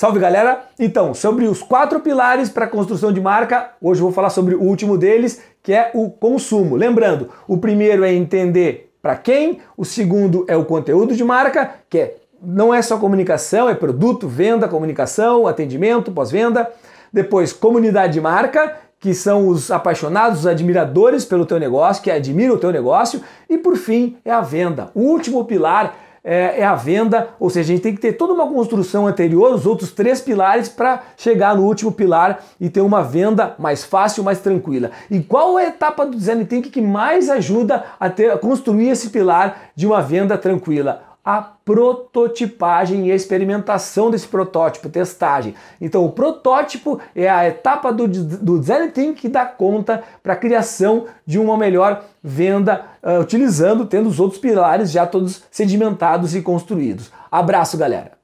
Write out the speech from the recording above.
Salve galera! Então, sobre os quatro pilares para a construção de marca, hoje eu vou falar sobre o último deles, que é o consumo. Lembrando, o primeiro é entender para quem, o segundo é o conteúdo de marca, que é, não é só comunicação, é produto, venda, comunicação, atendimento, pós-venda. Depois, comunidade de marca, que são os apaixonados, os admiradores pelo teu negócio, que admira o teu negócio. E por fim, é a venda. O último pilar é, é, a venda, ou seja, a gente tem que ter toda uma construção anterior, os outros três pilares, para chegar no último pilar e ter uma venda mais fácil, mais tranquila. E qual é a etapa do design thinking que mais ajuda a, ter, a construir esse pilar de uma venda tranquila? a prototipagem e a experimentação desse protótipo, testagem. Então, o protótipo é a etapa do, do design thinking que dá conta para a criação de uma melhor venda, uh, utilizando, tendo os outros pilares já todos sedimentados e construídos. Abraço, galera!